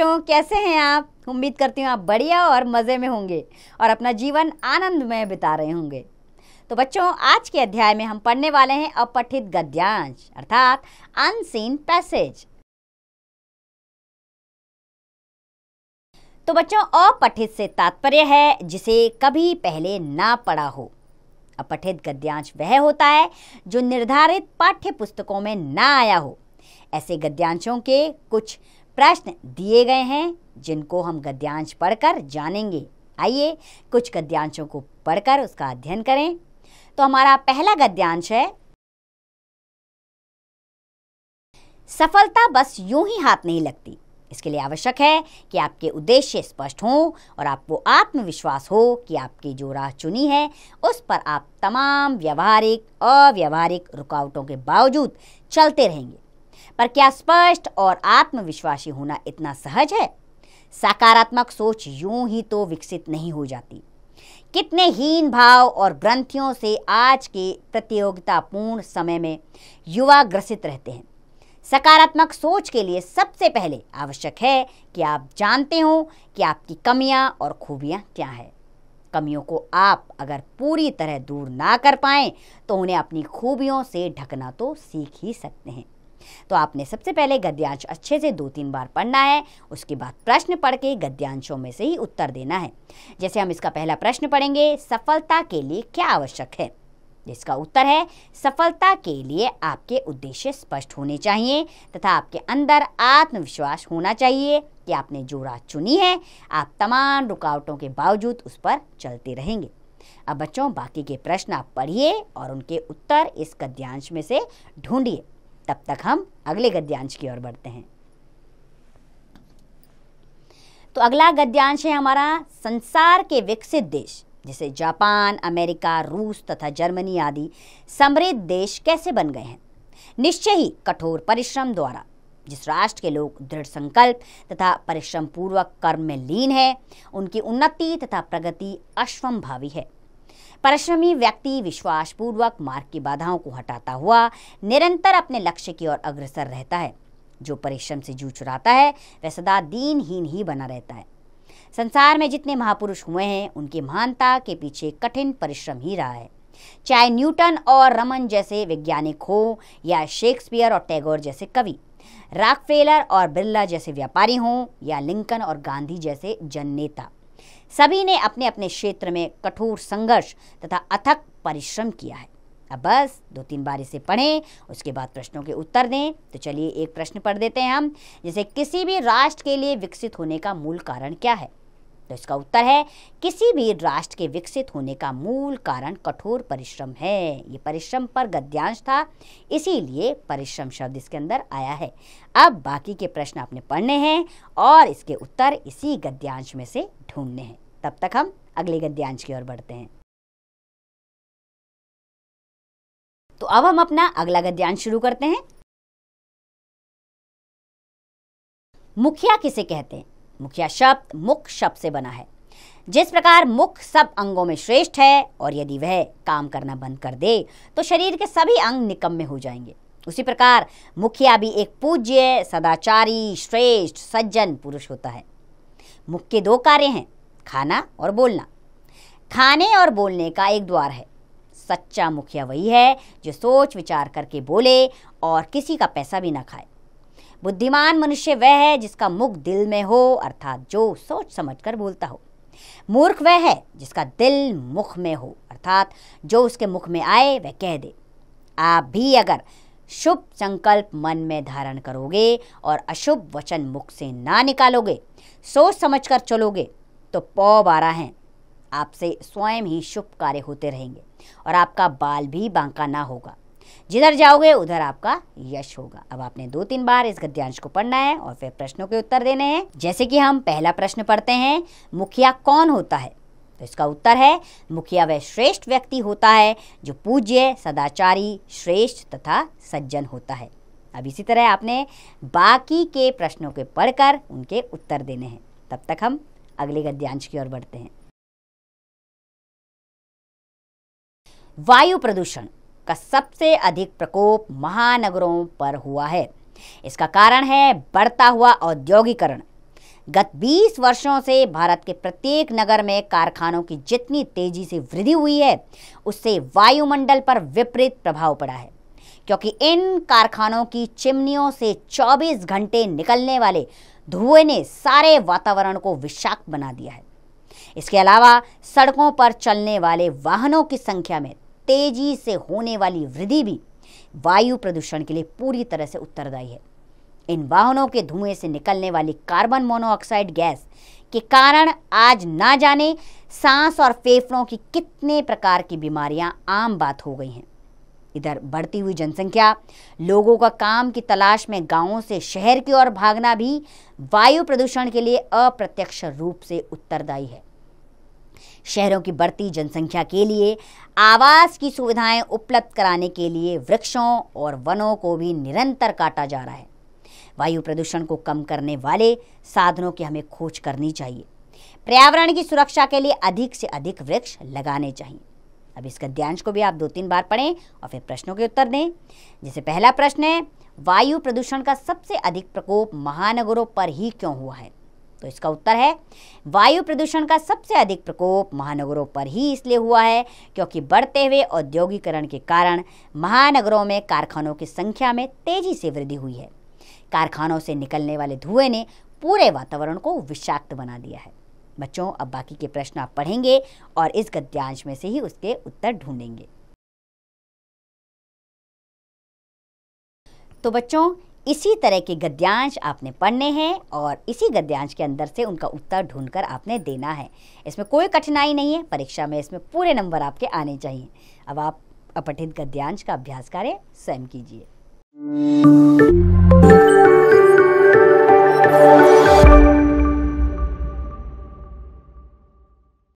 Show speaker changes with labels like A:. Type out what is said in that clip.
A: बच्चों कैसे हैं आप उम्मीद करती हूँ आप बढ़िया और मज़े में होंगे और अपना जीवन आनंद में बिता रहे होंगे तो बच्चों आज के अध्याय में हम पढ़ने वाले हैं अपठित गद्यांश अर्थात अनसीन पैसेज तो बच्चों अपठित से तात्पर्य है जिसे कभी पहले ना पढ़ा हो अपठित गद्यांश वह होता है जो निर्धारित पाठ्य पुस्तकों में ना आया हो ऐसे गद्यांशों के कुछ प्रश्न दिए गए हैं जिनको हम गद्यांश पढ़कर जानेंगे आइए कुछ गद्यांशों को पढ़कर उसका अध्ययन करें तो हमारा पहला गद्यांश है सफलता बस यूं ही हाथ नहीं लगती इसके लिए आवश्यक है कि आपके उद्देश्य स्पष्ट हों और आपको आत्मविश्वास हो कि आपकी जो राह चुनी है उस पर आप तमाम व्यवहारिक अव्यवहारिक रुकावटों के बावजूद चलते रहेंगे पर क्या स्पष्ट और आत्मविश्वासी होना इतना सहज है सकारात्मक सोच यूं ही तो विकसित नहीं हो जाती कितने हीन भाव और ग्रंथियों से आज के प्रतियोगितापूर्ण समय में युवा ग्रसित रहते हैं सकारात्मक सोच के लिए सबसे पहले आवश्यक है कि आप जानते हो कि आपकी कमियां और खूबियां क्या हैं कमियों को आप अगर पूरी तरह दूर ना कर पाएं तो उन्हें अपनी खूबियों से ढकना तो सीख ही सकते हैं तो आपने सबसे पहले गद्यांश अच्छे से दो तीन बार पढ़ना है उसके बाद प्रश्न पढ़ के गद्यांशों में से ही उत्तर देना है जैसे हम इसका पहला प्रश्न पढ़ेंगे सफलता के लिए क्या आवश्यक है जिसका उत्तर है सफलता के लिए आपके उद्देश्य स्पष्ट होने चाहिए तथा आपके अंदर आत्मविश्वास होना चाहिए कि आपने जो राह चुनी है आप तमाम रुकावटों के बावजूद उस पर चलते रहेंगे अब बच्चों बाकी के प्रश्न आप पढ़िए और उनके उत्तर इस गद्यांश में से ढूंढिए तब तक हम अगले गद्यांश की ओर बढ़ते हैं तो अगला गद्यांश है हमारा संसार के विकसित देश जिसे जापान अमेरिका रूस तथा जर्मनी आदि समृद्ध देश कैसे बन गए हैं निश्चय ही कठोर परिश्रम द्वारा जिस राष्ट्र के लोग दृढ़ संकल्प तथा परिश्रम पूर्वक कर्म में लीन है उनकी उन्नति तथा प्रगति अश्वमभावी है परिश्रमी व्यक्ति विश्वासपूर्वक मार्ग की बाधाओं को हटाता हुआ निरंतर अपने लक्ष्य की ओर अग्रसर रहता है जो परिश्रम से जूझ चुराता है वह सदा दीनहीन ही बना रहता है संसार में जितने महापुरुष हुए हैं उनकी महानता के पीछे कठिन परिश्रम ही रहा है चाहे न्यूटन और रमन जैसे वैज्ञानिक हो या शेक्सपियर और टैगोर जैसे कवि राकफेलर और बिरला जैसे व्यापारी हों या लिंकन और गांधी जैसे जननेता सभी ने अपने अपने क्षेत्र में कठोर संघर्ष तथा अथक परिश्रम किया है अब बस दो तीन बार इसे पढ़ें उसके बाद प्रश्नों के उत्तर दें तो चलिए एक प्रश्न पढ़ देते हैं हम जैसे किसी भी राष्ट्र के लिए विकसित होने का मूल कारण क्या है तो इसका उत्तर है किसी भी राष्ट्र के विकसित होने का मूल कारण कठोर परिश्रम है ये परिश्रम पर गद्यांश था इसीलिए परिश्रम शब्द इसके अंदर आया है अब बाकी के प्रश्न आपने पढ़ने हैं और इसके उत्तर इसी गद्यांश में से ढूंढने हैं तब तक हम अगले गद्यांश की ओर बढ़ते हैं तो अब हम अपना अगला गद्यांश शुरू करते हैं मुखिया किसे कहते हैं मुखिया शब्द मुख शब्द से बना है जिस प्रकार मुख सब अंगों में श्रेष्ठ है और यदि वह काम करना बंद कर दे तो शरीर के सभी अंग निकम्मे हो जाएंगे उसी प्रकार मुखिया भी एक पूज्य सदाचारी श्रेष्ठ सज्जन पुरुष होता है मुख के दो कार्य हैं खाना और बोलना खाने और बोलने का एक द्वार है सच्चा मुखिया वही है जो सोच विचार करके बोले और किसी का पैसा भी ना खाए बुद्धिमान मनुष्य वह है जिसका मुख दिल में हो अर्थात जो सोच समझकर बोलता हो मूर्ख वह है जिसका दिल मुख में हो अर्थात जो उसके मुख में आए वह कह दे आप भी अगर शुभ संकल्प मन में धारण करोगे और अशुभ वचन मुख से ना निकालोगे सोच समझकर चलोगे तो पौ बारह हैं आपसे स्वयं ही शुभ कार्य होते रहेंगे और आपका बाल भी बांका ना होगा जिधर जाओगे उधर आपका यश होगा अब आपने दो तीन बार इस गद्यांश को पढ़ना है और फिर प्रश्नों के उत्तर देने हैं जैसे कि हम पहला प्रश्न पढ़ते हैं मुखिया कौन होता है तो इसका उत्तर है मुखिया वह श्रेष्ठ व्यक्ति होता है जो पूज्य सदाचारी श्रेष्ठ तथा सज्जन होता है अब इसी तरह आपने बाकी के प्रश्नों के पढ़कर उनके उत्तर देने हैं तब तक हम अगले गद्यांश की ओर बढ़ते हैं वायु प्रदूषण का सबसे अधिक प्रकोप महानगरों पर हुआ है इसका कारण है बढ़ता हुआ औद्योगिकरण गत 20 वर्षों से भारत के प्रत्येक नगर में कारखानों की जितनी तेजी से वृद्धि हुई है उससे वायुमंडल पर विपरीत प्रभाव पड़ा है क्योंकि इन कारखानों की चिमनियों से 24 घंटे निकलने वाले धुएं ने सारे वातावरण को विषाक्त बना दिया है इसके अलावा सड़कों पर चलने वाले वाहनों की संख्या में तेजी से होने वाली वृद्धि भी वायु प्रदूषण के लिए पूरी तरह से उत्तरदायी है इन वाहनों के धुएं से निकलने वाली कार्बन मोनोऑक्साइड गैस के कारण आज ना जाने सांस और फेफड़ों की कितने प्रकार की बीमारियां आम बात हो गई हैं इधर बढ़ती हुई जनसंख्या लोगों का काम की तलाश में गांवों से शहर की ओर भागना भी वायु प्रदूषण के लिए अप्रत्यक्ष रूप से उत्तरदायी है शहरों की बढ़ती जनसंख्या के लिए आवास की सुविधाएं उपलब्ध कराने के लिए वृक्षों और वनों को भी निरंतर काटा जा रहा है वायु प्रदूषण को कम करने वाले साधनों की हमें खोज करनी चाहिए पर्यावरण की सुरक्षा के लिए अधिक से अधिक वृक्ष लगाने चाहिए अब इस गद्यांश को भी आप दो तीन बार पढ़ें और फिर प्रश्नों के उत्तर दें जैसे पहला प्रश्न है वायु प्रदूषण का सबसे अधिक प्रकोप महानगरों पर ही क्यों हुआ है तो इसका उत्तर है वायु प्रदूषण का सबसे अधिक प्रकोप महानगरों पर ही इसलिए हुआ है क्योंकि बढ़ते हुए औद्योगिकरण के कारण महानगरों में कारखानों की संख्या में तेजी से वृद्धि हुई है कारखानों से निकलने वाले धुएं ने पूरे वातावरण को विषाक्त बना दिया है बच्चों अब बाकी के प्रश्न आप पढ़ेंगे और इस गद्यांश में से ही उसके उत्तर ढूंढेंगे तो बच्चों इसी तरह के गद्यांश आपने पढ़ने हैं और इसी गद्यांश के अंदर से उनका उत्तर ढूंढकर आपने देना है इसमें कोई कठिनाई नहीं है परीक्षा में इसमें पूरे नंबर आपके आने चाहिए अब आप अपठित गद्यांश का अभ्यास करें स्वयं कीजिए